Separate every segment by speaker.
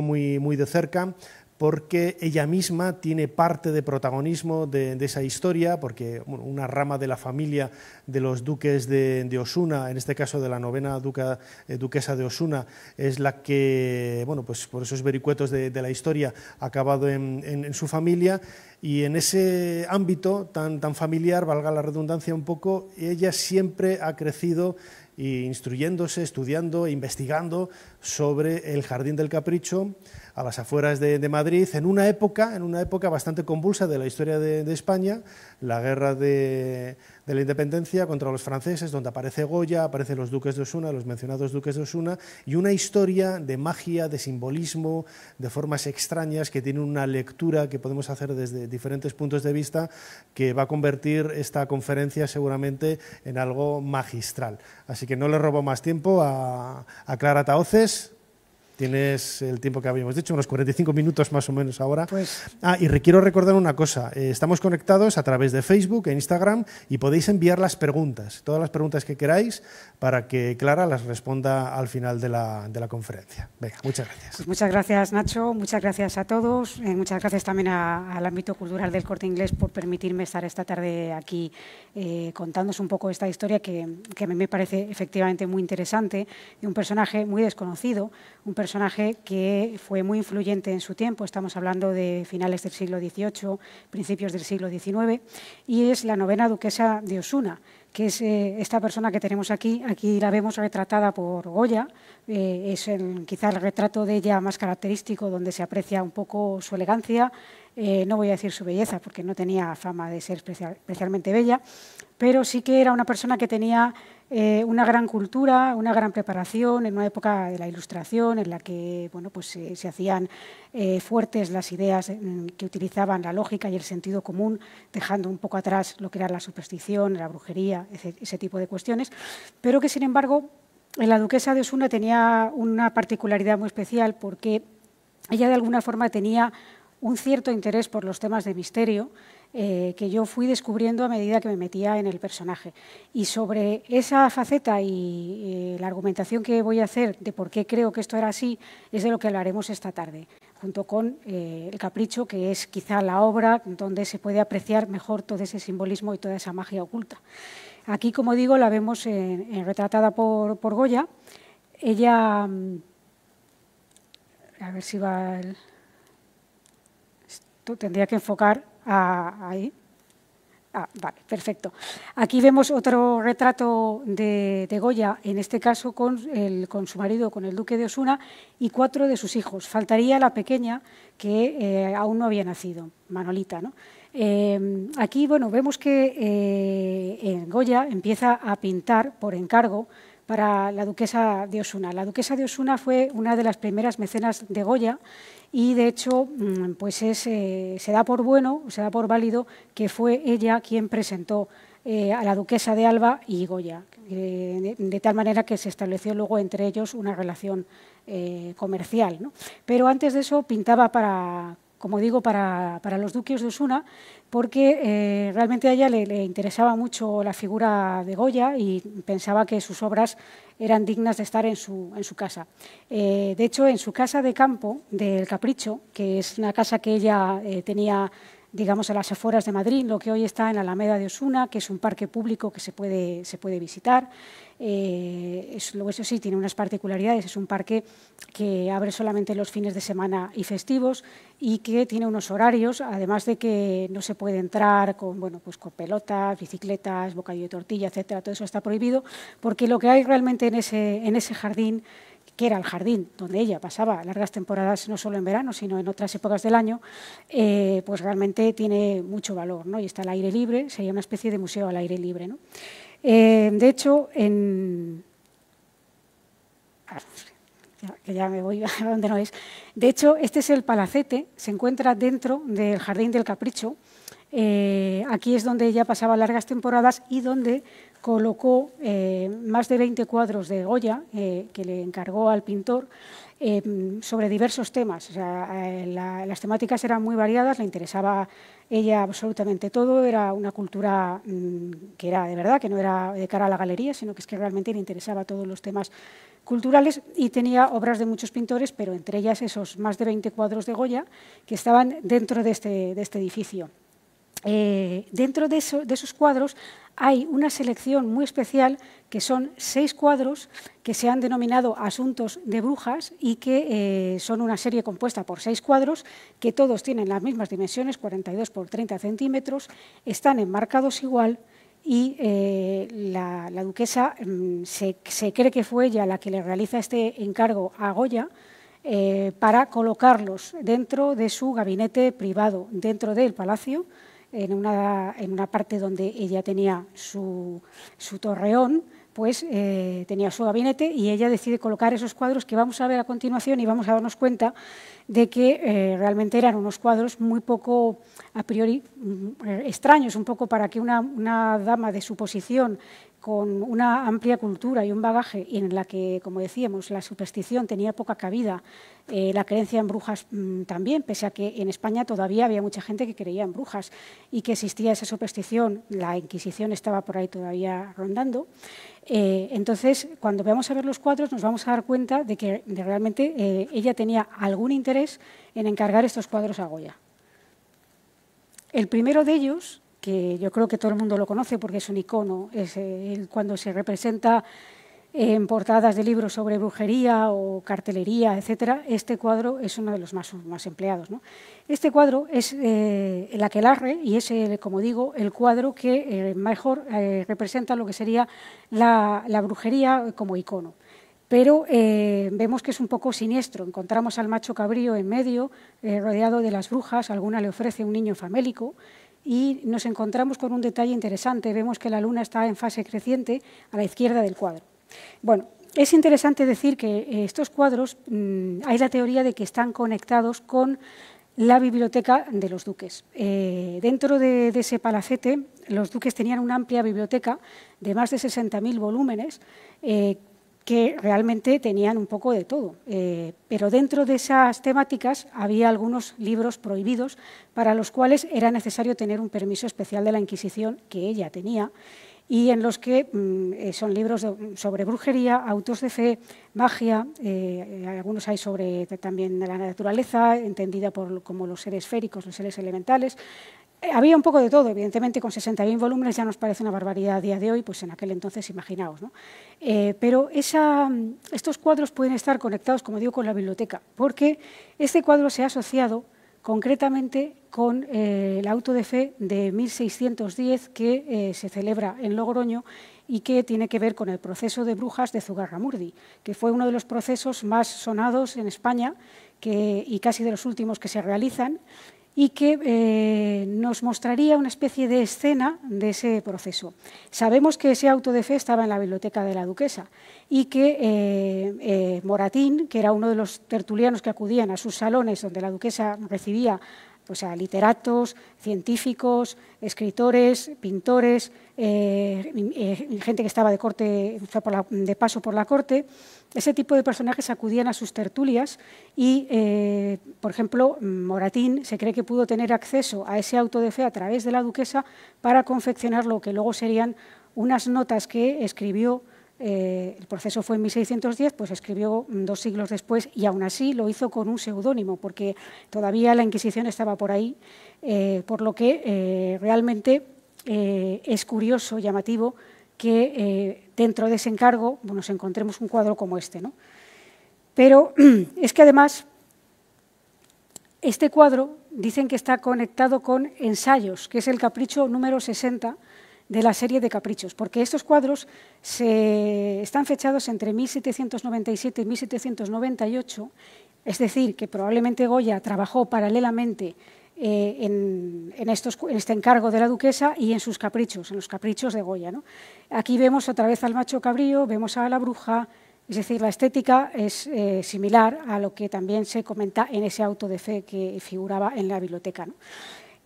Speaker 1: muy, de cerca porque ella misma tiene parte de protagonismo de, esa historia, porque una rama de la familia de los duques de, Osuna, en este caso de la novena eh, duquesa de Osuna, es la que, bueno, pues por esos vericuetos de, la historia, ha acabado en, su familia. Y en ese ámbito tan, tan familiar, valga la redundancia un poco, ella siempre ha crecido y instruyéndose, estudiando e investigando sobre el Jardín del Capricho a las afueras de, Madrid, en una época, en una época bastante convulsa de la historia de España, la guerra de, de la independencia contra los franceses, donde aparece Goya, aparecen los duques de Osuna, los mencionados duques de Osuna, y una historia de magia, de simbolismo, de formas extrañas que tiene una lectura que podemos hacer desde diferentes puntos de vista que va a convertir esta conferencia seguramente en algo magistral. Así que no le robo más tiempo a, a Clara Taoces. Tienes el tiempo que habíamos dicho, unos 45 minutos más o menos ahora. Pues... Ah, y quiero recordar una cosa. Eh, estamos conectados a través de Facebook e Instagram y podéis enviar las preguntas, todas las preguntas que queráis, para que Clara las responda al final de la, de la conferencia. Venga, muchas gracias.
Speaker 2: Pues muchas gracias, Nacho. Muchas gracias a todos. Eh, muchas gracias también al ámbito cultural del Corte Inglés por permitirme estar esta tarde aquí eh, un poco esta historia que, a mí me parece efectivamente muy interesante de un personaje muy desconocido, un personaje personaje que fue muy influyente en su tiempo, estamos hablando de finales del siglo XVIII, principios del siglo XIX, y es la novena duquesa de Osuna, que es eh, esta persona que tenemos aquí. Aquí la vemos retratada por Goya, eh, es quizás quizá el retrato de ella más característico, donde se aprecia un poco su elegancia, eh, no voy a decir su belleza porque no tenía fama de ser especialmente bella, pero sí que era una persona que tenía eh, una gran cultura, una gran preparación en una época de la Ilustración en la que pues, eh, se hacían eh, fuertes las ideas que utilizaban la lógica y el sentido común, dejando un poco atrás lo que era la superstición, la brujería, ese, ese tipo de cuestiones, pero que sin embargo la duquesa de Osuna tenía una particularidad muy especial porque ella de alguna forma tenía un cierto interés por los temas de misterio, eh, que yo fui descubriendo a medida que me metía en el personaje. Y sobre esa faceta y eh, la argumentación que voy a hacer de por qué creo que esto era así, es de lo que hablaremos esta tarde, junto con eh, El Capricho, que es quizá la obra donde se puede apreciar mejor todo ese simbolismo y toda esa magia oculta. Aquí, como digo, la vemos retratada por, por, Goya. Ella... Mm, a ver si va... Esto tendría que enfocar ahí. Ah, vale, perfecto. Aquí vemos otro retrato de, Goya, en este caso con, el, con, su marido, con el duque de Osuna, y cuatro de sus hijos. Faltaría la pequeña, que eh, aún no había nacido, Manolita. Em, aquí bueno, vemos que eh, en Goya empieza a pintar por encargo para la duquesa de Osuna. La duquesa de Osuna fue una de las primeras mecenas de Goya y de hecho mm, pues eh, se da por bueno, se da por válido que fue ella quien presentó eh, a la duquesa de Alba y Goya, eh, de, tal manera que se estableció luego entre ellos una relación comercial. Pero antes de eso pintaba para como digo, para, los duques de Osuna, porque eh, realmente a ella le, interesaba mucho la figura de Goya y pensaba que sus obras eran dignas de estar en su, en su casa. Eh, de hecho, en su casa de campo del Capricho, que es una casa que ella eh, tenía digamos, a las afueras de Madrid, lo que hoy está en Alameda de Osuna, que es un parque público que se puede, se puede visitar. Eh, eso sí, tiene unas particularidades, es un parque que abre solamente los fines de semana y festivos y que tiene unos horarios, además de que no se puede entrar con, bueno, pues con pelotas, bicicletas, bocadillo de tortilla, etcétera, todo eso está prohibido, porque lo que hay realmente en ese, en ese jardín que era el jardín donde ella pasaba largas temporadas, no solo en verano, sino en otras épocas del año, eh, pues realmente tiene mucho valor ¿no? y está al aire libre, sería una especie de museo al aire libre. ¿no? Eh, de hecho, en... Ah, no es. De hecho, este es el palacete, se encuentra dentro del Jardín del Capricho, eh, aquí es donde ella pasaba largas temporadas y donde colocó eh, más de 20 cuadros de Goya eh, que le encargó al pintor sobre diversos temas. las temáticas eran muy variadas, le interesaba ella absolutamente todo, era una cultura mm, que era de verdad, que no era de cara a la galería, sino que es que realmente le interesaba todos los temas culturales y tenía obras de muchos pintores, pero entre ellas esos más de 20 cuadros de Goya que estaban dentro de este, este edificio. Eh, dentro de, esos cuadros hay una selección muy especial que son seis cuadros que se han denominado Asuntos de Brujas y que eh, son una serie compuesta por seis cuadros que todos tienen las mismas dimensiones, 42 por 30 centímetros, están enmarcados igual y eh, la, duquesa mm, se, cree que fue ella la que le realiza este encargo a Goya para colocarlos dentro de su gabinete privado, dentro del palacio, en una, en una parte donde ella tenía su, torreón, pues eh, tenía su gabinete y ella decide colocar esos cuadros que vamos a ver a continuación y vamos a darnos cuenta de que eh, realmente eran unos cuadros muy poco, a priori, mm, extraños, un poco para que una, una dama de su posición con una amplia cultura y un bagaje en la que, como decíamos, la superstición tenía poca cabida, eh, la creencia en brujas mm, también, pese a que en España todavía había mucha gente que creía en brujas y que existía esa superstición, la Inquisición estaba por ahí todavía rondando. Eh, entonces, cuando veamos a ver los cuadros, nos vamos a dar cuenta de que realmente eh, ella tenía algún interés en encargar estos cuadros a Goya. El primero de ellos que yo creo que todo el mundo lo conoce porque es un icono. Es, eh, cuando se representa en portadas de libros sobre brujería o cartelería, etcétera, este cuadro es uno de los más, más empleados. Este cuadro es eh, el aquelarre y es, como digo, el cuadro que eh, mejor eh, representa lo que sería la, brujería como icono pero vemos que es un poco siniestro. Encontramos al macho cabrío en medio, rodeado de las brujas, alguna le ofrece un niño famélico, y nos encontramos con un detalle interesante. Vemos que la Luna está en fase creciente a la izquierda del cuadro. Bueno, es interesante decir que eh, estos cuadros, mm, hay la teoría de que están conectados con la biblioteca de los duques. Eh, dentro de, ese palacete, los duques tenían una amplia biblioteca de más de 60.000 volúmenes eh, que realmente tenían un poco de todo. Eh, pero dentro de esas temáticas había algunos libros prohibidos para los cuales era necesario tener un permiso especial de la Inquisición, que ella tenía, y en los que mm, eh, son libros mm, sobre brujería, autos de fe, magia, eh, algunos hay sobre también la naturaleza, entendida por, como los seres féricos, los seres elementales, eh, había un poco de todo, evidentemente con 60.000 volúmenes ya nos parece una barbaridad a día de hoy, pues en aquel entonces imaginaos. Eh, pero mm, estos cuadros pueden estar conectados, como digo, con la biblioteca, porque este cuadro se ha asociado concretamente con eh, el auto de fe de 1610 que se celebra en Logroño y que tiene que ver con el proceso de brujas de Zugarramurdi, que fue uno de los procesos más sonados en España y casi de los últimos que se realizan y que eh, nos mostraría una especie de escena de ese proceso. Sabemos que ese auto de fe estaba en la biblioteca de la duquesa y que eh, eh, Moratín, que era uno de los tertulianos que acudían a sus salones donde la duquesa recibía literatos, científicos, escritores, pintores, gente que estaba de, corte, de paso por la corte, ese tipo de personajes acudían a sus tertulias y, eh, por ejemplo, Moratín se cree que pudo tener acceso a ese auto de fe a través de la duquesa para confeccionar lo que luego serían unas notas que escribió eh, el proceso fue en 1610, pues escribió dos siglos después y aún así lo hizo con un seudónimo, porque todavía la Inquisición estaba por ahí, eh, por lo que realmente es curioso, llamativo, que dentro de ese encargo nos encontremos un cuadro como este. ¿no? Pero es que además este cuadro dicen que está conectado con Ensayos, que es el capricho número 60 de la serie de caprichos, porque estos cuadros se están fechados entre 1797 y 1798, es decir, que probablemente Goya trabajó paralelamente eh, en, este encargo de la duquesa y en sus caprichos, en los caprichos de Goya. Aquí vemos otra vez al macho cabrío, vemos a la bruja, es decir, la estética es eh, similar a lo que también se comenta en ese auto de fe que figuraba en la biblioteca.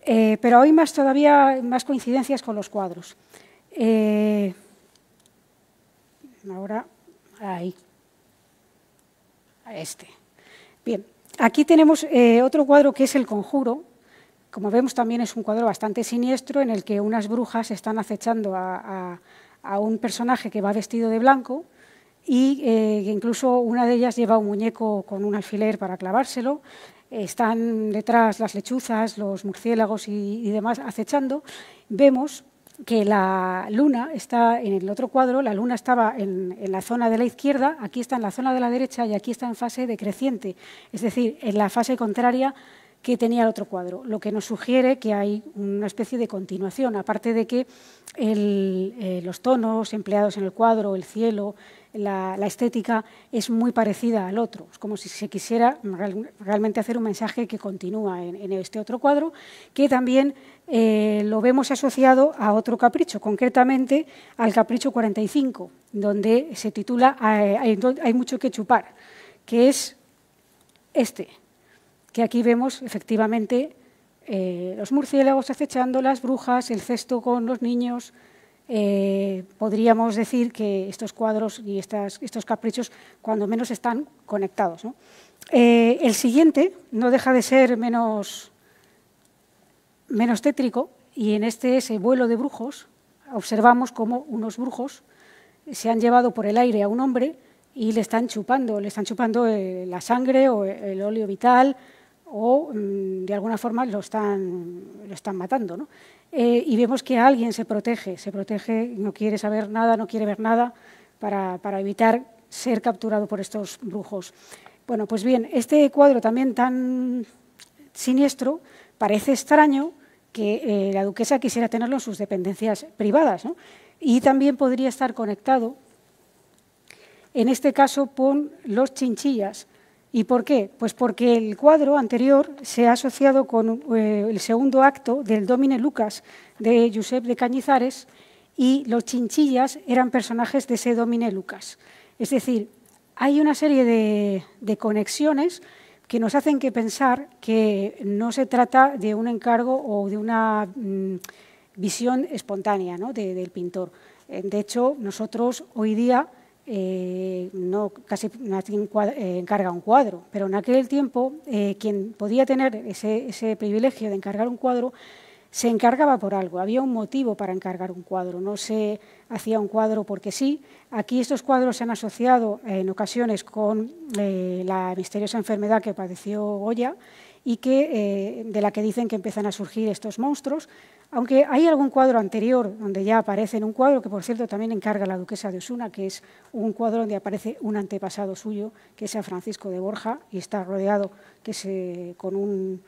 Speaker 2: Eh, pero hay más todavía, más coincidencias con los cuadros. ahora, ahí, a este. Bien, aquí tenemos otro cuadro que es El Conjuro, como vemos también es un cuadro bastante siniestro en el que unas brujas están acechando a, un personaje que va vestido de blanco y eh, incluso una de ellas lleva un muñeco con un alfiler para clavárselo. Están detrás las lechuzas, los murciélagos y, demás acechando. Vemos que la luna está en el otro cuadro, la luna estaba en, la zona de la izquierda, aquí está en la zona de la derecha y aquí está en fase decreciente, es decir, en la fase contraria que tenía el otro cuadro, lo que nos sugiere que hay una especie de continuación, aparte de que eh, los tonos empleados en el cuadro, el cielo, la, estética es muy parecida al otro. Es como si se quisiera realmente hacer un mensaje que continúa en, este otro cuadro, que también eh, lo vemos asociado a otro capricho, concretamente al capricho 45, donde se titula ah, eh, hay mucho que chupar, que es este que aquí vemos efectivamente eh, los murciélagos acechando, las brujas, el cesto con los niños. Eh, podríamos decir que estos cuadros y estos caprichos cuando menos están conectados. Eh, el siguiente no deja de ser menos, menos tétrico y en este ese vuelo de brujos observamos cómo unos brujos se han llevado por el aire a un hombre y le están chupando, le están chupando la sangre o el óleo vital, o mm, de alguna forma lo están, lo están matando. ¿no? Eh, y vemos que alguien se protege, se protege, no quiere saber nada, no quiere ver nada para, evitar ser capturado por estos brujos. Bueno, pues bien, este cuadro también tan siniestro parece extraño que eh, la duquesa quisiera tenerlo en sus dependencias privadas. ¿no? Y también podría estar conectado, en este caso, con los chinchillas, ¿Y por qué? Pues porque el cuadro anterior se ha asociado con eh, el segundo acto del Domine Lucas de Josep de Cañizares y los chinchillas eran personajes de ese Domine Lucas. Es decir, hay una serie de, conexiones que nos hacen que pensar que no se trata de un encargo o de una mm, visión espontánea del pintor. Eh, de hecho, nosotros hoy día eh, no, casi eh, encarga un cuadro, pero en aquel tiempo eh, quien podía tener ese, privilegio de encargar un cuadro se encargaba por algo, había un motivo para encargar un cuadro, no se hacía un cuadro porque sí. Aquí estos cuadros se han asociado en ocasiones con la misteriosa enfermedad que padeció Goya y que, de la que dicen que empiezan a surgir estos monstruos, aunque hay algún cuadro anterior donde ya aparece en un cuadro, que por cierto también encarga la duquesa de Osuna, que es un cuadro donde aparece un antepasado suyo, que es San Francisco de Borja, y está rodeado con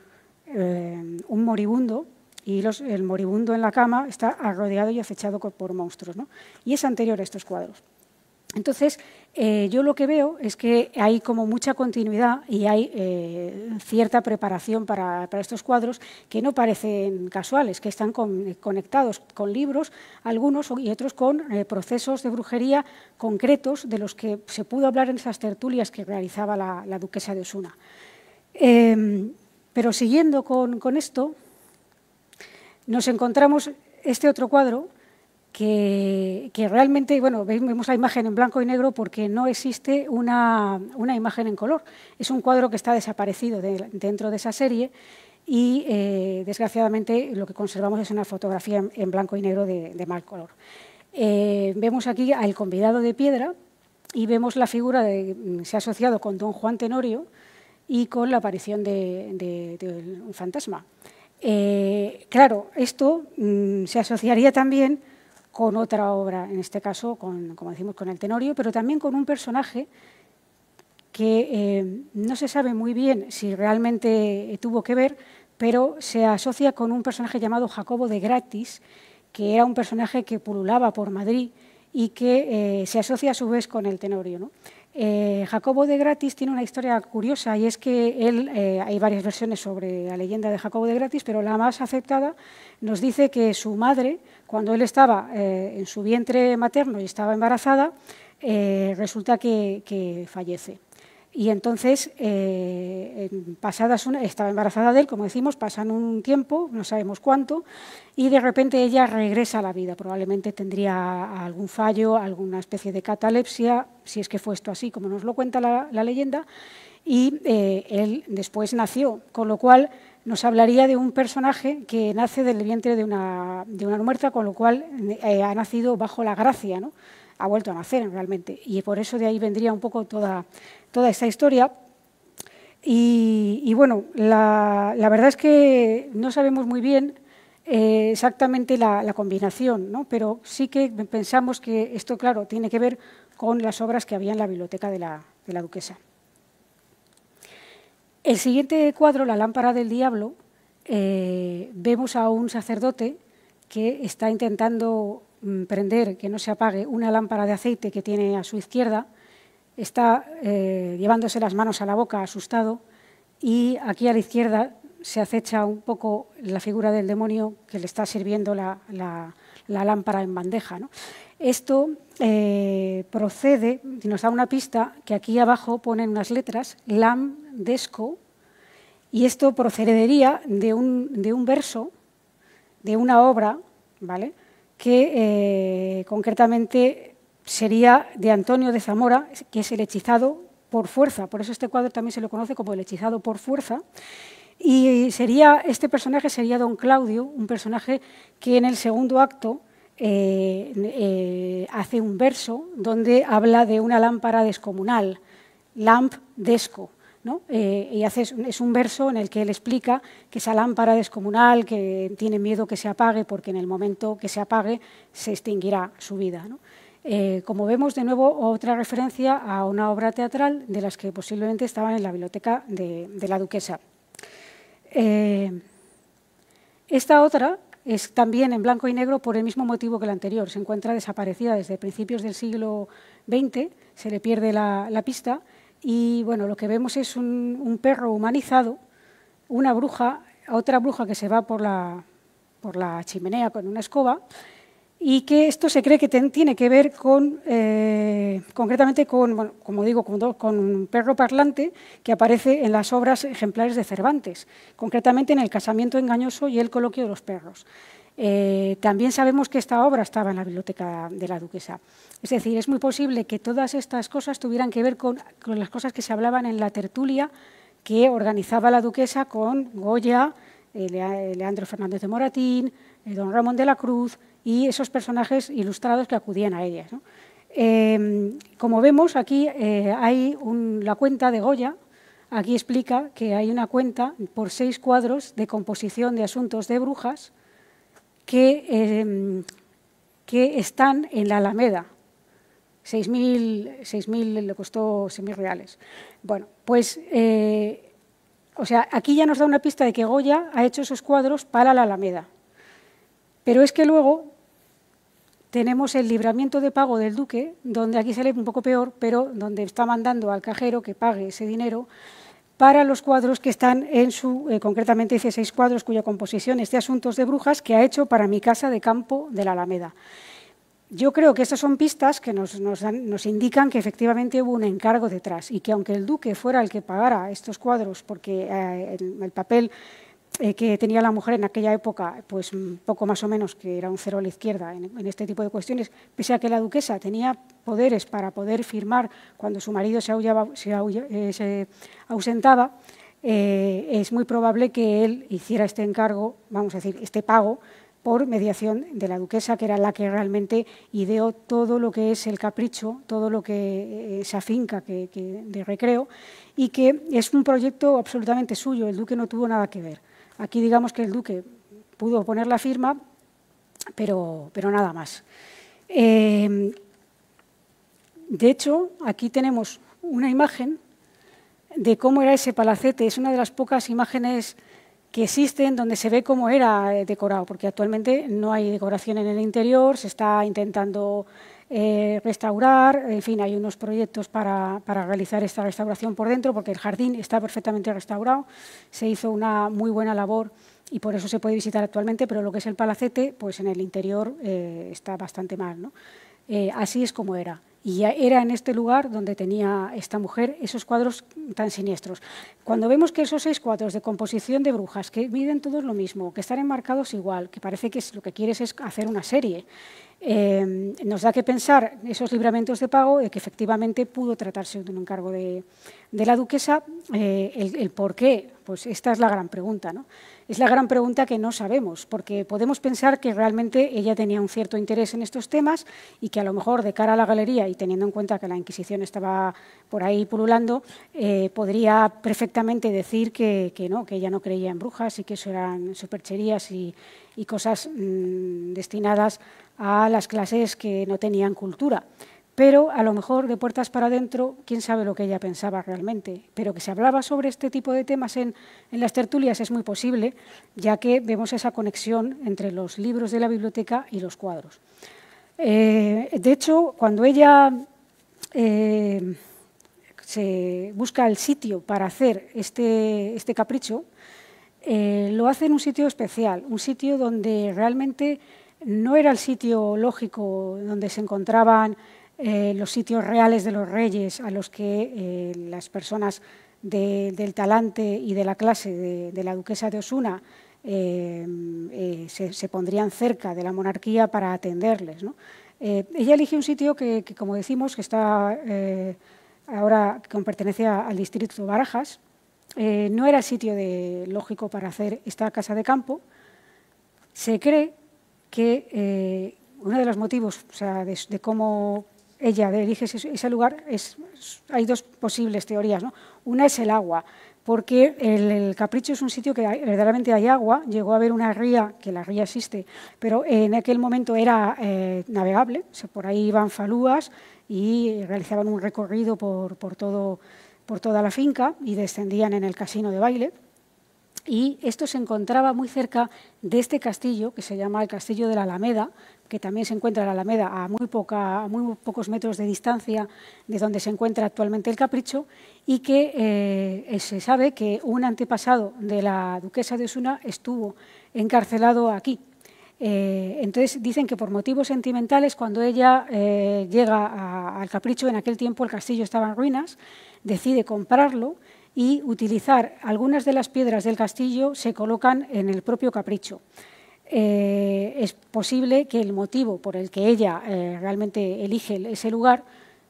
Speaker 2: eh, un, moribundo, y el moribundo en la cama está rodeado y acechado por monstruos. ¿no? Y es anterior a estos cuadros. Entonces, eh, yo lo que veo es que hay como mucha continuidad y hay eh, cierta preparación para, estos cuadros que no parecen casuales, que están conectados con libros, algunos y otros con eh, procesos de brujería concretos de los que se pudo hablar en esas tertulias que realizaba la, duquesa de Osuna. Em, pero siguiendo con esto, nos encontramos este otro cuadro que, realmente, bueno, vemos la imagen en blanco y negro porque no existe una, imagen en color. Es un cuadro que está desaparecido dentro de esa serie y, eh, desgraciadamente, lo que conservamos es una fotografía en, blanco y negro de, mal color. Eh, vemos aquí al convidado de piedra y vemos la figura, que mm, se ha asociado con don Juan Tenorio y con la aparición de, un fantasma. Eh, claro, esto mm, se asociaría también con otra obra, en este caso, con, como decimos, con el Tenorio, pero también con un personaje que eh, no se sabe muy bien si realmente eh, tuvo que ver, pero se asocia con un personaje llamado Jacobo de Gratis, que era un personaje que pululaba por Madrid y que eh, se asocia a su vez con el Tenorio. Jacobo de Gratis tiene una historia curiosa y es que él, hay varias versiones sobre la leyenda de Jacobo de Gratis, pero la más aceptada nos dice que su madre cuando él estaba eh, en su vientre materno y estaba embarazada, eh, resulta que, fallece. Y entonces, eh, pasadas estaba embarazada de él, como decimos, pasan un tiempo, no sabemos cuánto, y de repente ella regresa a la vida. Probablemente tendría algún fallo, alguna especie de catalepsia, si es que fue esto así, como nos lo cuenta la, la leyenda, y él después nació, con lo cual nos hablaría de un personaje que nace del vientre de una, de una muerta, con lo cual eh, ha nacido bajo la gracia, ¿no? ha vuelto a nacer realmente. Y por eso de ahí vendría un poco toda, esta historia. Y, bueno, la, verdad es que no sabemos muy bien eh, exactamente la, combinación, ¿no? pero sí que pensamos que esto, claro, tiene que ver con las obras que había en la biblioteca de la duquesa. El siguiente cuadro, La lámpara del diablo, eh, vemos a un sacerdote que está intentando mm, prender, que no se apague, una lámpara de aceite que tiene a su izquierda. Está eh, llevándose las manos a la boca, asustado, y aquí a la izquierda se acecha un poco la figura del demonio que le está sirviendo la, la lámpara en bandeja. ¿no? Esto eh, procede, nos da una pista, que aquí abajo ponen unas letras, lam, desco, y esto procedería de un, verso, de una obra, ¿vale? que eh, concretamente sería de Antonio de Zamora, que es el hechizado por fuerza. Por eso este cuadro también se lo conoce como el hechizado por fuerza. Y sería, este personaje sería don Claudio, un personaje que en el segundo acto eh, eh, hace un verso donde habla de una lámpara descomunal, lamp desco. Eh, y es un verso en el que él explica que esa lámpara descomunal, que tiene miedo que se apague, porque en el momento que se apague se extinguirá su vida. como vemos, de nuevo, otra referencia a una obra teatral de las que posiblemente estaban en la biblioteca de, la duquesa. esta otra es también en blanco y negro por el mismo motivo que el anterior. Se encuentra desaparecida desde principios del siglo XX, se le pierde la, pista y bueno, lo que vemos es un, un, perro humanizado, una bruja, otra bruja que se va por la, por la chimenea con una escoba y que esto se cree que tiene que ver con, eh, concretamente con, como digo, con, un perro parlante que aparece en las obras ejemplares de Cervantes, concretamente en El casamiento engañoso y El coloquio de los perros. Eh, también sabemos que esta obra estaba en la biblioteca de la duquesa. Es decir, es muy posible que todas estas cosas tuvieran que ver con las cosas que se hablaban en la tertulia que organizaba la duquesa con Goya, eh, eh, Leandro Fernández de Moratín, eh, Don Ramón de la Cruz y esos personajes ilustrados que acudían a ellas. Em, como vemos, aquí hay la cuenta de Goya. Aquí explica que hay una cuenta por seis cuadros de composición de asuntos de brujas que, em, que están en la Alameda. 6.000 le costó 6.000 reales. Bueno, pues o sea, aquí ya nos da una pista de que Goya ha hecho esos cuadros para la Alameda. Pero es que luego tenemos el libramiento de pago del duque, donde aquí sale un poco peor, pero donde está mandando al cajero que pague ese dinero para los cuadros que están en su, eh, concretamente dice seis cuadros cuya composición es de asuntos de brujas que ha hecho para mi casa de campo de la Alameda yo creo que estas son pistas que nos, indican que efectivamente hubo un encargo detrás y que aunque el duque fuera el que pagara estos cuadros, porque eh, el, papel eh, que tenía la mujer en aquella época, pues mm, poco más o menos que era un cero a la izquierda en, este tipo de cuestiones, pese a que la duquesa tenía poderes para poder firmar cuando su marido se eh, ausentaba, es muy probable que él hiciera este encargo, vamos a decir, este pago por mediación de la duquesa, que era la que realmente ideó todo lo que es el capricho, todo lo que eh, se afinca que, de recreo, y que es un proyecto absolutamente suyo, el duque no tuvo nada que ver. Aquí digamos que el duque pudo poner la firma, pero, nada más. Em, de hecho, aquí tenemos una imagen de cómo era ese palacete, es una de las pocas imágenes que existen donde se ve cómo era eh, decorado, porque actualmente no hay decoración en el interior, se está intentando eh, restaurar, en fin, hay unos proyectos para, realizar esta restauración por dentro, porque el jardín está perfectamente restaurado, se hizo una muy buena labor y por eso se puede visitar actualmente, pero lo que es el palacete, pues en el interior eh, está bastante mal. ¿no? así es como era. Y ya era en este lugar donde tenía esta mujer esos cuadros tan siniestros. Cuando vemos que esos seis cuadros de composición de brujas, que miden todos lo mismo, que están enmarcados igual, que parece que lo que quieres es hacer una serie, em, nos da que pensar esos libramientos de pago de que efectivamente pudo tratarse de un encargo de, la duquesa. Eh, el, el, por qué? Pues esta es la gran pregunta. ¿no? Es la gran pregunta que no sabemos, porque podemos pensar que realmente ella tenía un cierto interés en estos temas y que a lo mejor de cara a la galería y teniendo en cuenta que la Inquisición estaba por ahí pululando, eh, podría perfectamente decir que, no, que ella no creía en brujas y que eso eran supercherías y, cosas mm, destinadas a las clases que no tenían cultura pero a lo mejor de puertas para adentro, quién sabe lo que ella pensaba realmente. Pero que se hablaba sobre este tipo de temas en, las tertulias es muy posible, ya que vemos esa conexión entre los libros de la biblioteca y los cuadros. Eh, de hecho, cuando ella eh, se busca el sitio para hacer este, este capricho, eh, lo hace en un sitio especial, un sitio donde realmente no era el sitio lógico donde se encontraban eh, los sitios reales de los reyes a los que eh, las personas del talante y de la clase de, la duquesa de Osuna eh, se, pondrían cerca de la monarquía para atenderles. ella elige un sitio que, como decimos, que está ahora que pertenece al distrito de Barajas. no era sitio lógico para hacer esta casa de campo. Se cree que uno de los motivos de cómo ella elige ese, lugar, hay dos posibles teorías. Una es el agua, porque el, Capricho es un sitio que verdaderamente hay agua, llegó a haber una ría, que la ría existe, pero en aquel momento era eh, navegable, por ahí iban falúas y realizaban un recorrido por, por toda la finca y descendían en el casino de baile. Y esto se encontraba muy cerca de este castillo, que se llama el Castillo de la Alameda, que también se encuentra la Alameda a muy, a muy pocos metros de distancia de donde se encuentra actualmente el Capricho y que eh, se sabe que un antepasado de la duquesa de Osuna estuvo encarcelado aquí. Eh, entonces dicen que por motivos sentimentales, cuando ella eh, llega al Capricho, en aquel tiempo el castillo estaba en ruinas, decide comprarlo y utilizar algunas de las piedras del castillo se colocan en el propio Capricho. Eh, es posible que el motivo por el que ella eh, realmente elige ese lugar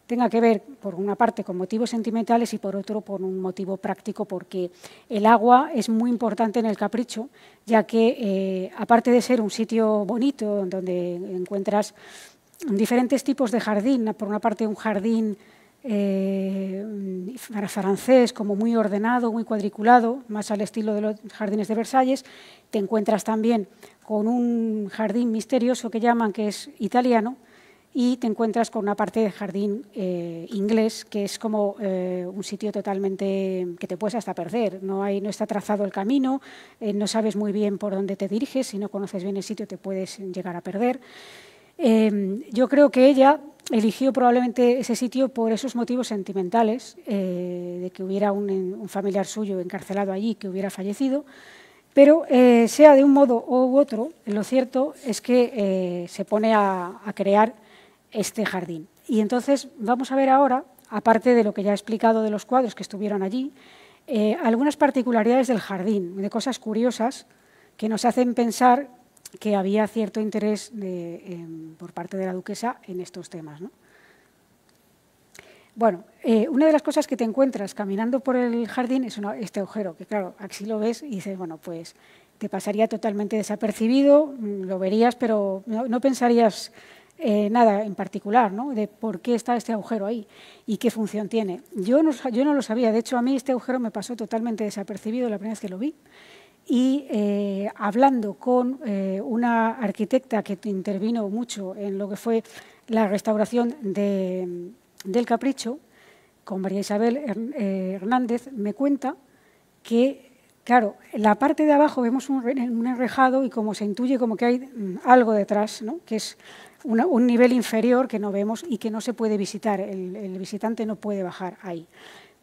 Speaker 2: tenga que ver, por una parte, con motivos sentimentales y por otro, por un motivo práctico, porque el agua es muy importante en el capricho, ya que, eh, aparte de ser un sitio bonito donde encuentras diferentes tipos de jardín, por una parte un jardín eh, para francés, como muy ordenado, muy cuadriculado, más al estilo de los jardines de Versalles. Te encuentras también con un jardín misterioso que llaman, que es italiano, y te encuentras con una parte de jardín eh, inglés que es como eh, un sitio totalmente que te puedes hasta perder. No, hay, no está trazado el camino, no sabes muy bien por dónde te diriges, si no conoces bien el sitio te puedes llegar a perder. Em, yo creo que ella eligió probablemente ese sitio por esos motivos sentimentales, eh, de que hubiera un, familiar suyo encarcelado allí, que hubiera fallecido, pero eh, sea de un modo u otro, lo cierto es que eh, se pone a, crear este jardín. Y entonces vamos a ver ahora, aparte de lo que ya he explicado de los cuadros que estuvieron allí, algunas particularidades del jardín, de cosas curiosas que nos hacen pensar que había cierto interés em, por parte de la duquesa en estos temas. Bueno, eh, una de las cosas que te encuentras caminando por el jardín es este agujero, que claro, así lo ves y dices, bueno, pues te pasaría totalmente desapercibido, mm, lo verías, pero no, pensarías eh, nada en particular, ¿no? De por qué está este agujero ahí y qué función tiene. Yo no, yo no lo sabía, de hecho a mí este agujero me pasó totalmente desapercibido la primera vez que lo vi y eh, hablando con eh, una arquitecta que intervino mucho en lo que fue la restauración del Capricho, con María Isabel eh, Hernández, me cuenta que, claro, en la parte de abajo vemos un, enrejado y como se intuye como que hay mm, algo detrás, que es un nivel inferior que no vemos y que no se puede visitar, el, el visitante no puede bajar ahí.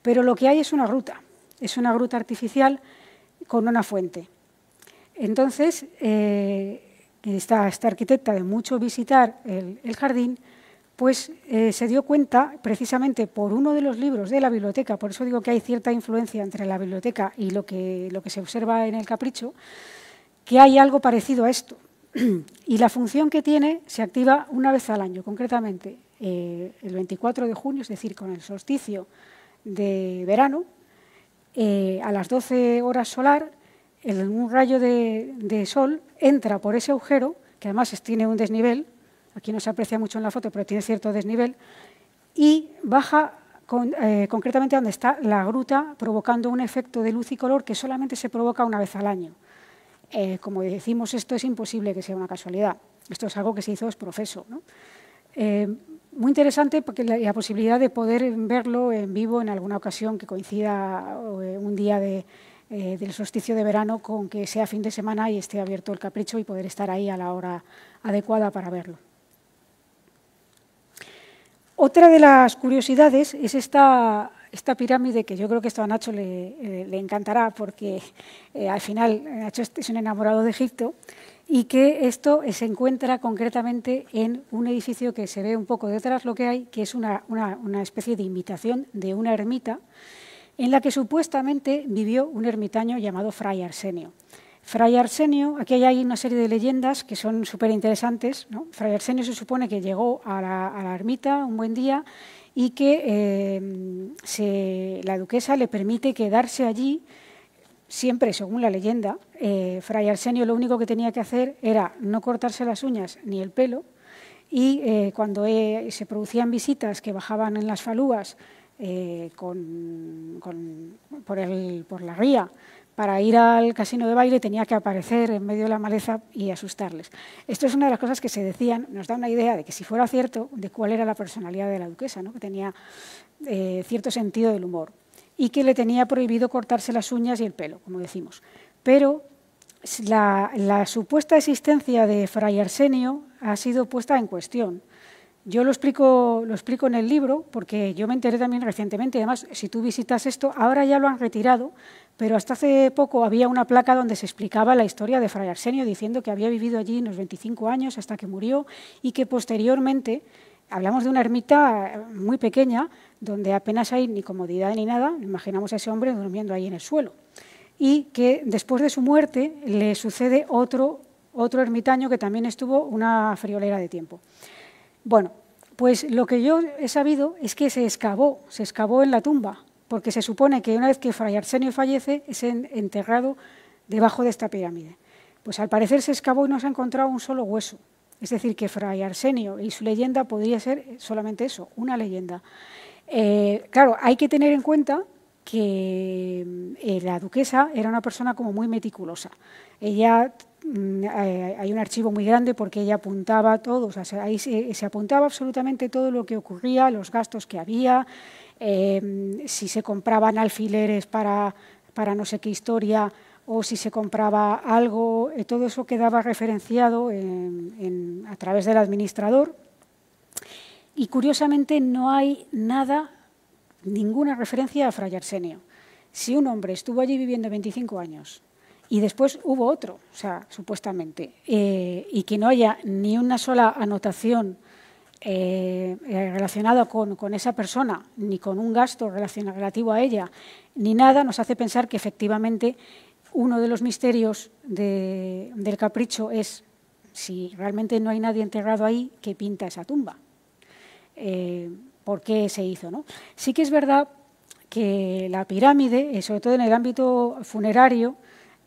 Speaker 2: Pero lo que hay es una gruta, es una gruta artificial con una fuente. Entonces, eh, esta, arquitecta de mucho visitar el, jardín, pues eh, se dio cuenta, precisamente por uno de los libros de la biblioteca, por eso digo que hay cierta influencia entre la biblioteca y lo que, se observa en el capricho, que hay algo parecido a esto. Y la función que tiene se activa una vez al año, concretamente eh, el 24 de junio, es decir, con el solsticio de verano, eh, a las 12 horas solar, un rayo de, sol entra por ese agujero, que además tiene un desnivel, aquí no se aprecia mucho en la foto, pero tiene cierto desnivel, y baja eh, concretamente donde está la gruta, provocando un efecto de luz y color que solamente se provoca una vez al año. Eh, como decimos, esto es imposible que sea una casualidad. Esto es algo que se hizo es profeso. ¿no? muy interesante porque la, posibilidad de poder verlo en vivo en alguna ocasión que coincida eh, un día eh, del solsticio de verano con que sea fin de semana y esté abierto el capricho y poder estar ahí a la hora adecuada para verlo. Otra de las curiosidades es esta, esta pirámide que yo creo que esto a Nacho le, eh, encantará porque al final Nacho es un enamorado de Egipto y que esto se encuentra concretamente en un edificio que se ve un poco detrás lo que hay, que es una, especie de imitación de una ermita en la que supuestamente vivió un ermitaño llamado Fray Arsenio. Fray Arsenio, aquí hay una serie de leyendas que son súper interesantes. Fray Arsenio se supone que llegó a la, ermita un buen día y que eh, la duquesa le permite quedarse allí siempre, según la leyenda, eh, Fray Arsenio lo único que tenía que hacer era no cortarse las uñas ni el pelo y eh, cuando eh, se producían visitas que bajaban en las falúas por, la ría para ir al casino de baile tenía que aparecer en medio de la maleza y asustarles. Esto es una de las cosas que se decían, nos da una idea de que si fuera cierto, de cuál era la personalidad de la duquesa, que tenía cierto sentido del humor y que le tenía prohibido cortarse las uñas y el pelo, como decimos. Pero la, supuesta existencia de Fray Arsenio ha sido puesta en cuestión. Yo lo explico, lo explico en el libro porque yo me enteré también recientemente. Además, si tú visitas esto, ahora ya lo han retirado, pero hasta hace poco había una placa donde se explicaba la historia de Fray Arsenio, diciendo que había vivido allí unos 25 años hasta que murió y que posteriormente hablamos de una ermita eh, muy pequeña, donde apenas hay ni comodidad ni nada, imaginamos a ese hombre durmiendo ahí en el suelo, y que después de su muerte le sucede otro, otro ermitaño que también estuvo una friolera de tiempo. Bueno, pues lo que yo he sabido es que se excavó, se excavó en la tumba, porque se supone que una vez que Fray Arsenio fallece es enterrado debajo de esta pirámide. Pues al parecer se excavó y no se ha encontrado un solo hueso. Es decir, que Fray Arsenio y su leyenda podría ser solamente eso, una leyenda. Eh, claro, hay que tener en cuenta que mm, eh, la duquesa era una persona como muy meticulosa. Ella mm, eh, hay un archivo muy grande porque ella apuntaba todo, o sea, ahí se, apuntaba absolutamente todo lo que ocurría, los gastos que había, mm, si se compraban alfileres para, para no sé qué historia, o si se compraba algo, eh, todo eso quedaba referenciado a través del administrador. Y curiosamente no hay nada, ninguna referencia a Fray Arsenio. Si un hombre estuvo allí viviendo 25 años y después hubo otro, o sea, supuestamente, eh, y que no haya ni una sola anotación eh, relacionada con, esa persona, ni con un gasto relativo a ella, ni nada, nos hace pensar que efectivamente uno de los misterios del capricho es si realmente no hay nadie enterrado ahí, que pinta esa tumba? Eh, ¿Por qué se hizo? ¿no? Sí que es verdad que la pirámide, eh, sobre todo en el ámbito funerario,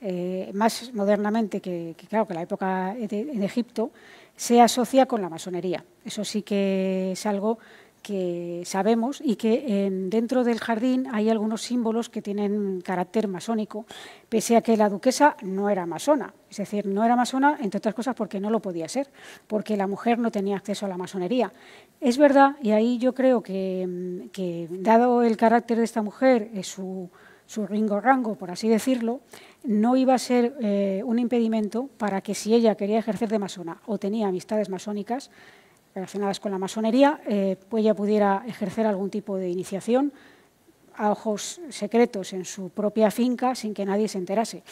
Speaker 2: eh, más modernamente que, claro que la época de, en Egipto, se asocia con la masonería. Eso sí que es algo que sabemos y que dentro del jardín hay algunos símbolos que tienen carácter masónico, pese a que la duquesa no era masona. Es decir, no era masona, entre otras cosas, porque no lo podía ser, porque la mujer no tenía acceso a la masonería. Es verdad, y ahí yo creo que, mm, dado el carácter de esta mujer, eh, su, su ringo rango, por así decirlo, no iba a ser eh, un impedimento para que si ella quería ejercer de masona o tenía amistades masónicas, relacionadas con la masonería, pues ella pudiera ejercer algún tipo de iniciación a ojos secretos en su propia finca sin que nadie se enterase.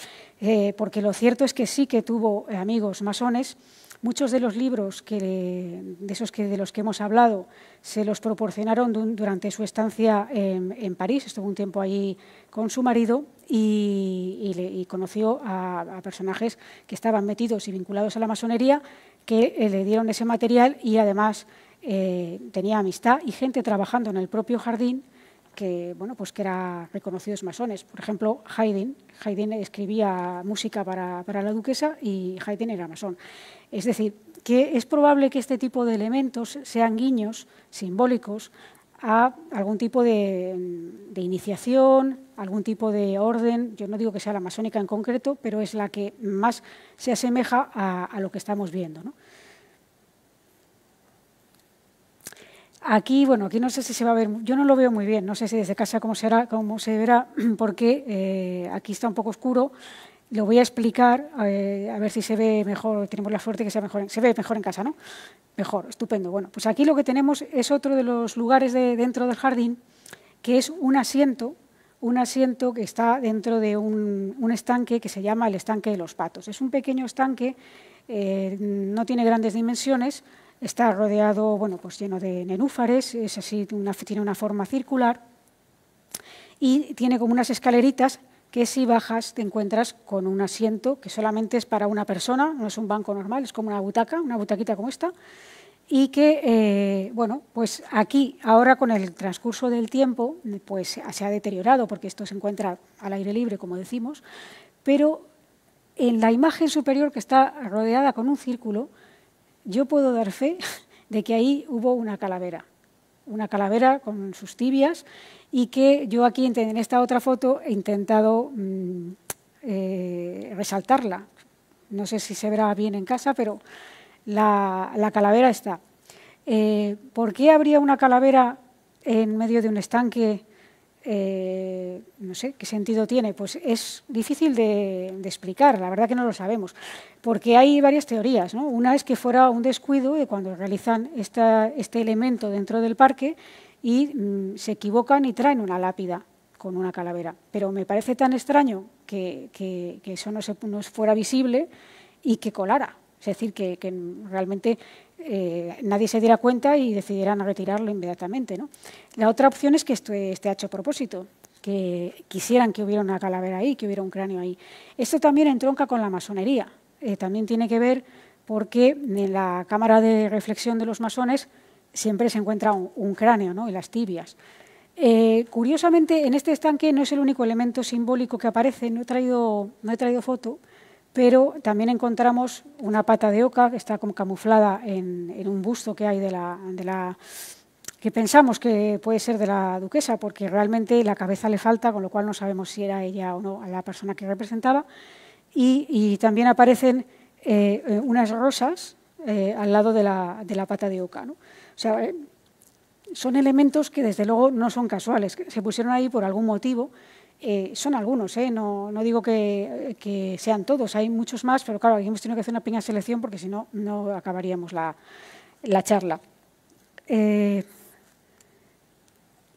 Speaker 2: Eh, porque lo cierto es que sí que tuvo eh, amigos masones. Muchos de los libros de esos que, de los que hemos hablado se los proporcionaron durante su estancia en, París. Estuvo un tiempo allí con su marido y, conoció a, a, personajes que estaban metidos y vinculados a la masonería que eh, le dieron ese material y además eh, tenía amistad y gente trabajando en el propio jardín que, bueno, pues que eran reconocidos masones. Por ejemplo, Haydn. Haydn escribía música para, para la duquesa y Haydn era masón. Es decir, que es probable que este tipo de elementos sean guiños simbólicos a algún tipo de, iniciación, algún tipo de orden. Yo no digo que sea la masónica en concreto, pero es la que más se asemeja a, lo que estamos viendo. Aquí, bueno, aquí no sé si se va a ver, yo no lo veo muy bien, no sé si desde casa cómo, será, cómo se verá, porque eh, aquí está un poco oscuro lo voy a explicar, a ver si se ve mejor, tenemos la suerte que sea mejor, se ve mejor en casa, ¿no? Mejor, estupendo. Bueno, pues aquí lo que tenemos es otro de los lugares de, dentro del jardín, que es un asiento, un asiento que está dentro de un, estanque que se llama el estanque de los patos. Es un pequeño estanque, eh, no tiene grandes dimensiones, está rodeado, bueno, pues lleno de nenúfares, es así, tiene una forma circular y tiene como unas escaleritas que si bajas te encuentras con un asiento que solamente es para una persona, no es un banco normal, es como una butaca, una butaquita como esta, y que, eh, bueno, pues aquí, ahora con el transcurso del tiempo, pues se ha deteriorado, porque esto se encuentra al aire libre, como decimos, pero en la imagen superior que está rodeada con un círculo, yo puedo dar fe de que ahí hubo una calavera una calavera con sus tibias y que yo aquí en esta otra foto he intentado mm, eh, resaltarla. No sé si se verá bien en casa, pero la, calavera está. Eh, ¿Por qué habría una calavera en medio de un estanque eh, no sé, ¿qué sentido tiene? Pues es difícil de, explicar, la verdad que no lo sabemos, porque hay varias teorías. ¿no? Una es que fuera un descuido de cuando realizan este elemento dentro del parque y mm, se equivocan y traen una lápida con una calavera. Pero me parece tan extraño que, que, eso no, se, fuera visible y que colara. Es decir, que, que realmente eh, nadie se diera cuenta y decidirán retirarlo inmediatamente. ¿no? La otra opción es que esto esté hecho a propósito, que quisieran que hubiera una calavera ahí, que hubiera un cráneo ahí. Esto también entronca con la masonería. Eh, también tiene que ver porque en la cámara de reflexión de los masones siempre se encuentra un, cráneo ¿no? y las tibias. Eh, curiosamente, en este estanque no es el único elemento simbólico que aparece, no he traído foto, pero también encontramos una pata de oca que está como camuflada en, un busto que hay de la, que pensamos que puede ser de la duquesa, porque realmente la cabeza le falta, con lo cual no sabemos si era ella o no a la persona que representaba. Y, también aparecen eh, eh, unas rosas eh, al lado de la, pata de oca. sea, son elementos que desde luego no son casuales, se pusieron ahí por algún motivo eh, son algunos, eh, no, digo que, sean todos, hay muchos más, pero claro, aquí hemos tenido que hacer una pequeña selección porque si no, no acabaríamos la, charla. Eh,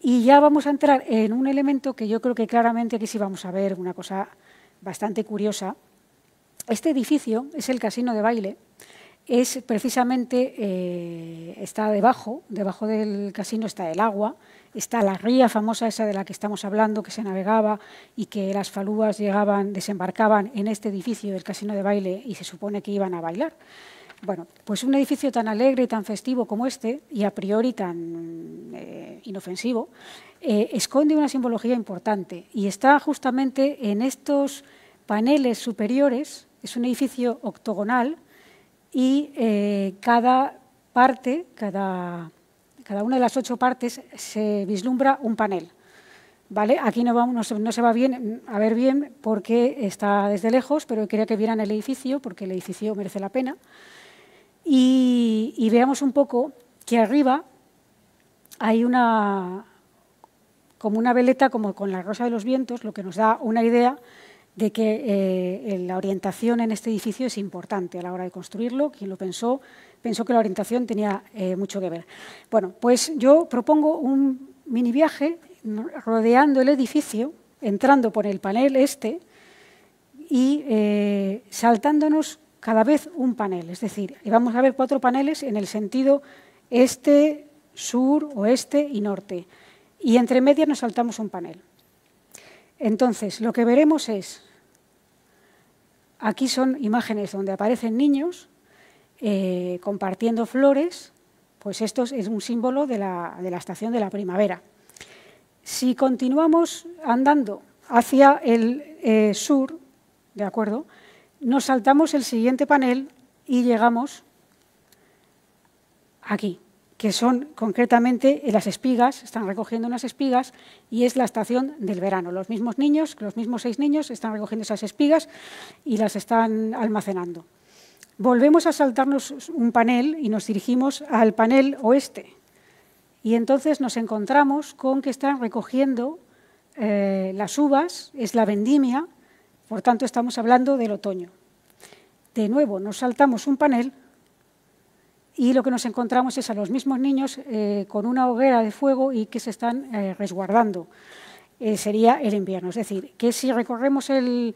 Speaker 2: y ya vamos a entrar en un elemento que yo creo que claramente aquí sí vamos a ver una cosa bastante curiosa. Este edificio es el casino de baile, es precisamente, está debajo, debajo del casino está el agua, está la ría famosa esa de la que estamos hablando, que se navegaba y que las falúas llegaban, desembarcaban en este edificio del casino de baile y se supone que iban a bailar. Bueno, pues un edificio tan alegre y tan festivo como este, y a priori tan eh, inofensivo, eh, esconde una simbología importante y está justamente en estos paneles superiores, es un edificio octogonal y eh, cada parte, cada cada una de las ocho partes se vislumbra un panel. ¿Vale? Aquí no, se, va bien, a ver bien porque está desde lejos, pero quería que vieran el edificio porque el edificio merece la pena. Y, y veamos un poco que arriba hay una, como una veleta como con la rosa de los vientos, lo que nos da una idea de que eh, la orientación en este edificio es importante a la hora de construirlo. Quien lo pensó, pensó que la orientación tenía eh, mucho que ver. Bueno, pues yo propongo un mini viaje rodeando el edificio, entrando por el panel este y eh, saltándonos cada vez un panel. Es decir, vamos a ver cuatro paneles en el sentido este, sur, oeste y norte. Y entre medias nos saltamos un panel. Entonces, lo que veremos es, aquí son imágenes donde aparecen niños eh, compartiendo flores, pues esto es un símbolo de la, estación de la primavera. Si continuamos andando hacia el eh, sur, ¿de acuerdo? Nos saltamos el siguiente panel y llegamos aquí que son concretamente las espigas, están recogiendo unas espigas y es la estación del verano. Los mismos niños, los mismos seis niños, están recogiendo esas espigas y las están almacenando. Volvemos a saltarnos un panel y nos dirigimos al panel oeste. Y entonces nos encontramos con que están recogiendo eh, las uvas, es la vendimia, por tanto estamos hablando del otoño. De nuevo, nos saltamos un panel y lo que nos encontramos es a los mismos niños eh, con una hoguera de fuego y que se están eh, resguardando. Eh, sería el invierno. Es decir, que si recorremos el,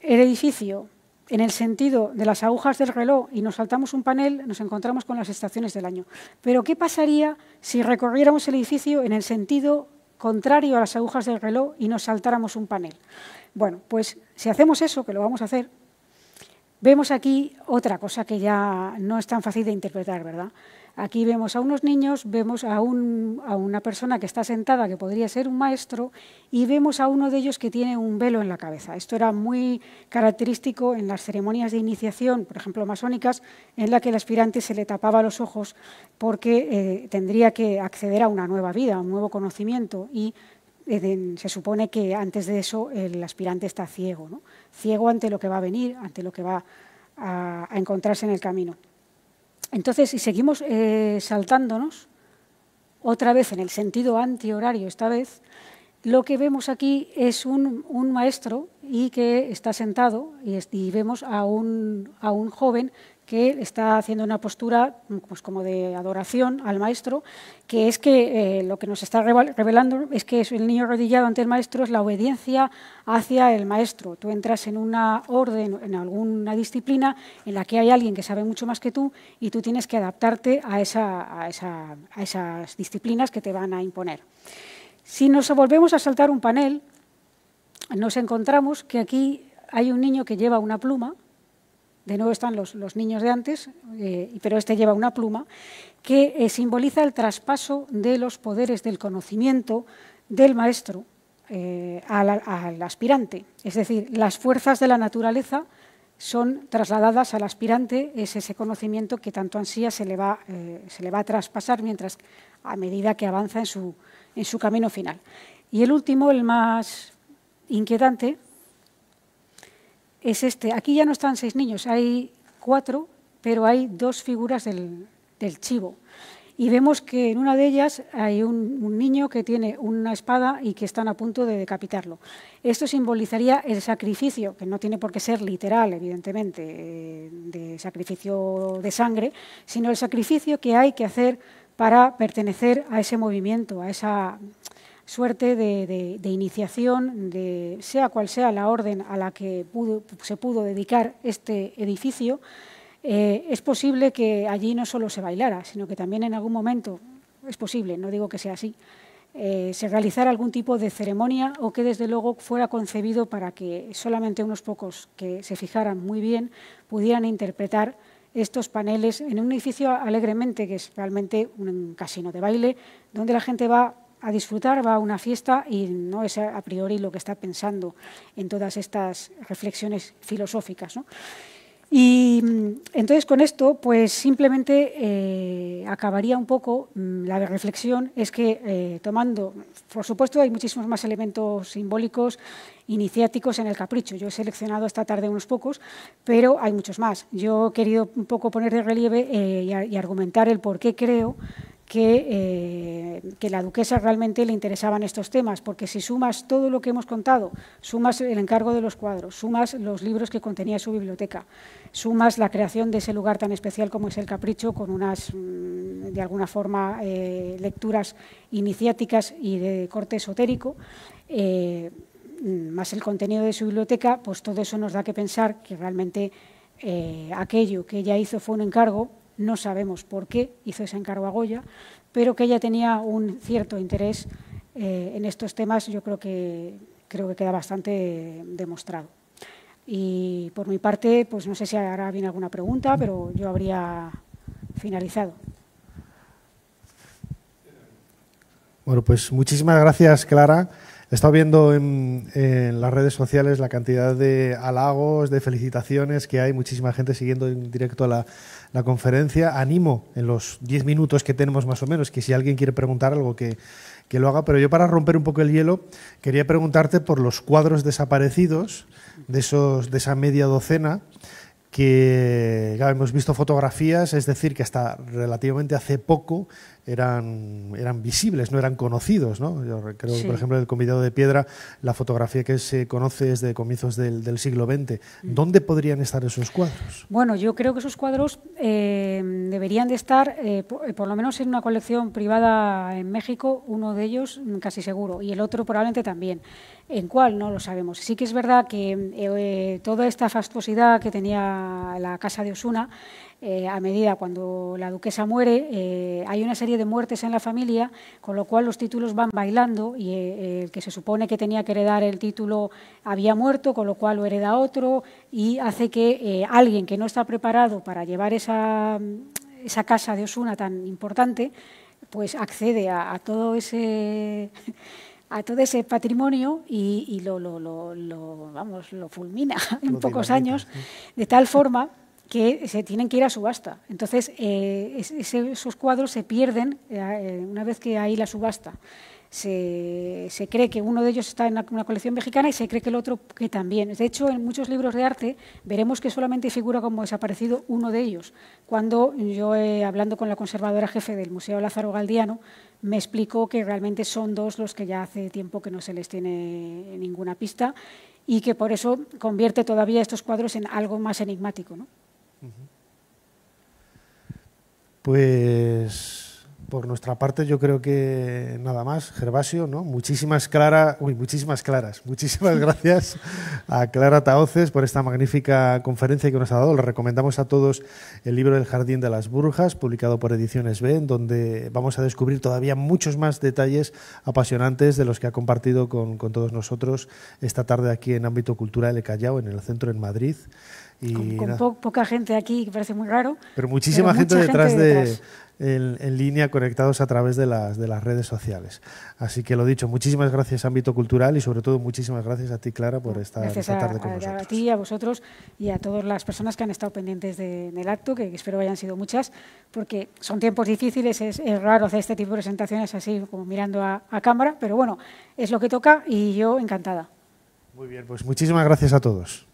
Speaker 2: el, edificio en el sentido de las agujas del reloj y nos saltamos un panel, nos encontramos con las estaciones del año. Pero ¿qué pasaría si recorriéramos el edificio en el sentido contrario a las agujas del reloj y nos saltáramos un panel? Bueno, pues si hacemos eso, que lo vamos a hacer, Vemos aquí otra cosa que ya no es tan fácil de interpretar, ¿verdad? Aquí vemos a unos niños, vemos a, una persona que está sentada, que podría ser un maestro, y vemos a uno de ellos que tiene un velo en la cabeza. Esto era muy característico en las ceremonias de iniciación, por ejemplo, masónicas, en la que el aspirante se le tapaba los ojos porque eh, tendría que acceder a una nueva vida, a un nuevo conocimiento, y eh, se supone que antes de eso el aspirante está ciego, ¿no? ciego ante lo que va a venir, ante lo que va a, encontrarse en el camino. Entonces, si seguimos eh, saltándonos, otra vez en el sentido antihorario esta vez, lo que vemos aquí es un, maestro y que está sentado y, vemos a un, a un joven que está haciendo una postura pues, como de adoración al maestro, que es que eh, lo que nos está revelando es que el niño arrodillado ante el maestro es la obediencia hacia el maestro. Tú entras en una orden, en alguna disciplina en la que hay alguien que sabe mucho más que tú y tú tienes que adaptarte a esas disciplinas que te van a imponer. Si nos volvemos a saltar un panel, nos encontramos que aquí hay un niño que lleva una pluma de nuevo están los, niños de antes, eh, pero este lleva una pluma, que eh, simboliza el traspaso de los poderes del conocimiento del maestro eh, al, aspirante. Es decir, las fuerzas de la naturaleza son trasladadas al aspirante, es ese conocimiento que tanto ansía se le va, a traspasar mientras, a medida que avanza en su camino final. Y el último, el más inquietante, es este. Aquí ya no están seis niños, hay cuatro, pero hay dos figuras del, chivo. Y vemos que en una de ellas hay un, un, niño que tiene una espada y que están a punto de decapitarlo. Esto simbolizaría el sacrificio, que no tiene por qué ser literal, evidentemente, eh, de sacrificio de sangre, sino el sacrificio que hay que hacer para pertenecer a ese movimiento, a esa, suerte de, iniciación, de sea cual sea la orden a la que se pudo dedicar este edificio, eh, es posible que allí no solo se bailara, sino que también en algún momento, es posible, no digo que sea así, eh, se realizara algún tipo de ceremonia o que desde luego fuera concebido para que solamente unos pocos que se fijaran muy bien pudieran interpretar estos paneles en un edificio alegremente que es realmente un casino de baile, donde la gente va a disfrutar, va a una fiesta y no es a priori lo que está pensando en todas estas reflexiones filosóficas. Y mm, entonces con esto, pues simplemente eh, acabaría un poco mm, la reflexión, es que eh, tomando, por supuesto hay muchísimos más elementos simbólicos, iniciáticos en el capricho. Yo he seleccionado esta tarde unos pocos, pero hay muchos más. Yo he querido un poco poner de relieve eh, y, y argumentar el por qué creo eh, que, la duquesa realmente le interesaban estos temas, porque si sumas todo lo que hemos contado, sumas el encargo de los cuadros, sumas los libros que contenía su biblioteca, sumas la creación de ese lugar tan especial como es el Capricho, con unas, mm, de alguna forma, eh, lecturas iniciáticas y de corte esotérico, eh, más el contenido de su biblioteca, pues todo eso nos da que pensar que realmente aquello que ella hizo fue un encargo no sabemos por qué hizo ese encargo a Goya, pero que ella tenía un cierto interés eh, en estos temas, yo creo que, creo que queda bastante demostrado. Y por mi parte, pues no sé si ahora bien alguna pregunta, pero yo habría finalizado.
Speaker 1: Bueno, pues muchísimas gracias, Clara. He estado viendo en, en, las redes sociales la cantidad de halagos, de felicitaciones que hay, muchísima gente siguiendo en directo a la, la conferencia. Animo en los diez minutos que tenemos más o menos, que si alguien quiere preguntar algo que, lo haga, pero yo para romper un poco el hielo quería preguntarte por los cuadros desaparecidos de, esos, de esa media docena que hemos visto fotografías, es decir, que hasta relativamente hace poco eran, eran visibles, no eran conocidos. ¿no? Yo creo por ejemplo, el convidado de piedra, la fotografía que se conoce es de comienzos del, siglo XX. Mm. ¿Dónde podrían estar esos cuadros?
Speaker 2: Bueno, yo creo que esos cuadros eh, deberían de estar, eh, eh, por, lo menos en una colección privada en México, uno de ellos mm, casi seguro, y el otro probablemente también. ¿En cuál? No lo sabemos. Sí que es verdad que toda esta fastuosidad que tenía la casa de Osuna, eh, a medida cuando la duquesa muere, eh, hay una serie de muertes en la familia, con lo cual los títulos van bailando y eh, el que se supone que tenía que heredar el título había muerto, con lo cual lo hereda otro y hace que alguien que no está preparado para llevar esa, casa de Osuna tan importante, pues accede a, todo ese... a todo ese patrimonio y, lo, lo, lo, vamos, lo fulmina en pocos años, de tal forma que se tienen que ir a subasta. Entonces, eh, esos cuadros se pierden eh, eh, una vez que hay la subasta. Se, cree que uno de ellos está en una colección mexicana y se cree que el otro que también. De hecho, en muchos libros de arte veremos que solamente figura como desaparecido uno de ellos. Cuando yo, hablando con la conservadora jefe del Museo Lázaro Galdiano, me explicó que realmente son dos los que ya hace tiempo que no se les tiene ninguna pista y que por eso convierte todavía estos cuadros en algo más enigmático. ¿no?
Speaker 1: Pues por nuestra parte yo creo que nada más, Gervasio, ¿no? Muchísimas Clara, uy, muchísimas claras, muchísimas gracias a Clara Taoces por esta magnífica conferencia que nos ha dado. Le recomendamos a todos el libro El jardín de las burjas, publicado por Ediciones B, en donde vamos a descubrir todavía muchos más detalles apasionantes de los que ha compartido con, con todos nosotros esta tarde aquí en Ámbito Cultural de Callao, en el centro en Madrid con,
Speaker 2: poca gente aquí, que parece muy raro. Pero muchísima gente, detrás de,
Speaker 1: en, línea conectados a través de las, redes sociales. Así que lo dicho, muchísimas gracias Ámbito Cultural y sobre todo muchísimas gracias a ti, Clara, por esta tarde con a, Gracias
Speaker 2: a ti, a vosotros y a todas las personas que han estado pendientes de, del acto, que espero hayan sido muchas, porque son tiempos difíciles, es, raro hacer este tipo de presentaciones así, como mirando a cámara, pero bueno, es lo que toca y yo encantada.
Speaker 1: Muy bien, pues muchísimas gracias a todos.